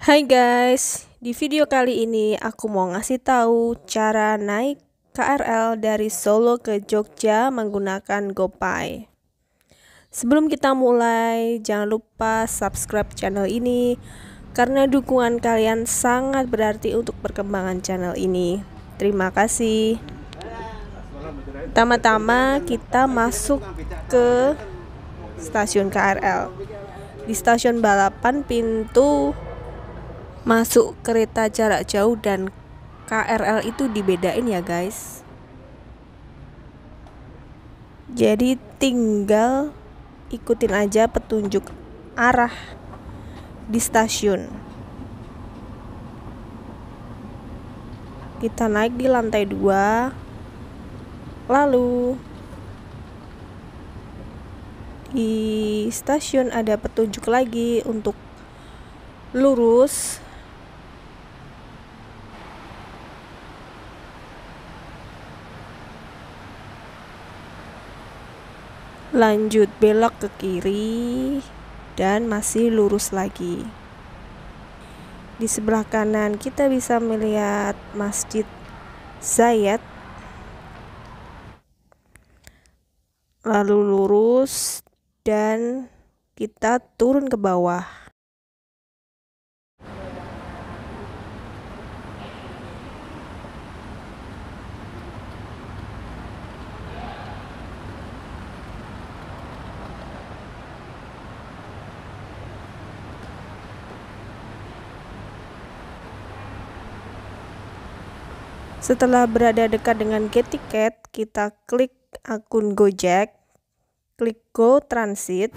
Hai guys, di video kali ini aku mau ngasih tahu cara naik KRL dari Solo ke Jogja menggunakan GoPay. Sebelum kita mulai, jangan lupa subscribe channel ini karena dukungan kalian sangat berarti untuk perkembangan channel ini. Terima kasih. Pertama-tama kita masuk ke stasiun KRL. Di stasiun balapan pintu masuk kereta jarak jauh dan KRL itu dibedain ya guys jadi tinggal ikutin aja petunjuk arah di stasiun kita naik di lantai dua lalu di stasiun ada petunjuk lagi untuk lurus lanjut belok ke kiri dan masih lurus lagi di sebelah kanan kita bisa melihat masjid Zayat lalu lurus dan kita turun ke bawah Setelah berada dekat dengan get tiket, kita klik akun Gojek, klik Go Transit,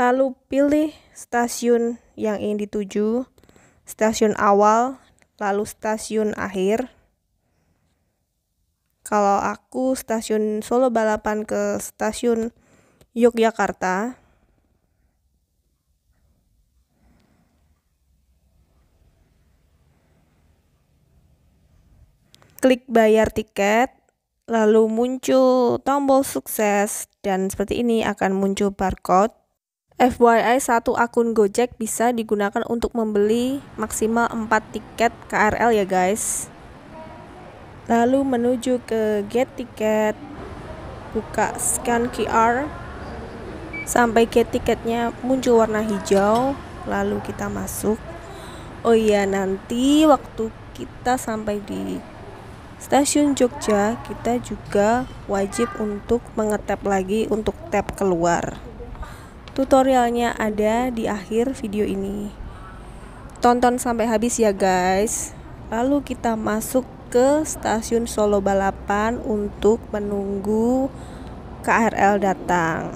lalu pilih stasiun yang ingin dituju, stasiun awal, lalu stasiun akhir. Kalau aku stasiun Solo Balapan ke stasiun Yogyakarta, klik bayar tiket, lalu muncul tombol sukses, dan seperti ini akan muncul barcode. FYI, satu akun Gojek bisa digunakan untuk membeli maksimal 4 tiket KRL ya guys. Lalu menuju ke get tiket, buka scan QR, sampai get tiketnya muncul warna hijau, lalu kita masuk. Oh iya, nanti waktu kita sampai di stasiun Jogja kita juga wajib untuk mengetap lagi untuk tap keluar tutorialnya ada di akhir video ini tonton sampai habis ya guys lalu kita masuk ke stasiun Solo Balapan untuk menunggu KRL datang.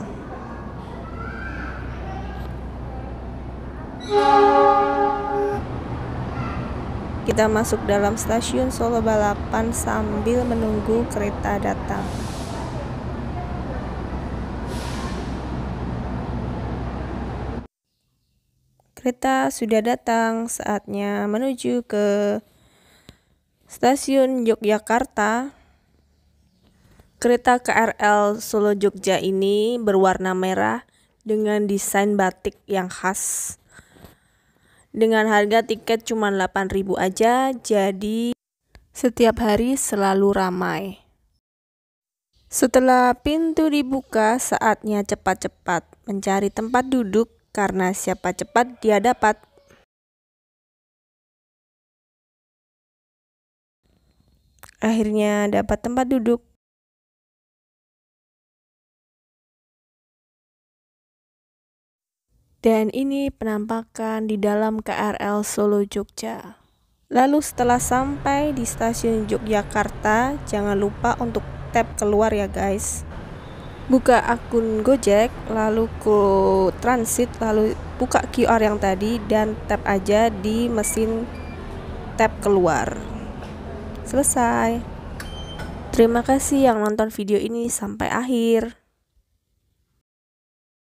Kita masuk dalam stasiun Solo Balapan sambil menunggu kereta datang. Kereta sudah datang, saatnya menuju ke stasiun Yogyakarta. Kereta KRL Solo Jogja ini berwarna merah dengan desain batik yang khas dengan harga tiket cuma 8.000 aja, jadi setiap hari selalu ramai. Setelah pintu dibuka, saatnya cepat-cepat mencari tempat duduk karena siapa cepat dia dapat. Akhirnya dapat tempat duduk. Dan ini penampakan di dalam KRL Solo Jogja. Lalu setelah sampai di stasiun Yogyakarta, jangan lupa untuk tap keluar ya guys. Buka akun Gojek, lalu ke transit, lalu buka QR yang tadi dan tap aja di mesin tap keluar. Selesai. Terima kasih yang nonton video ini sampai akhir.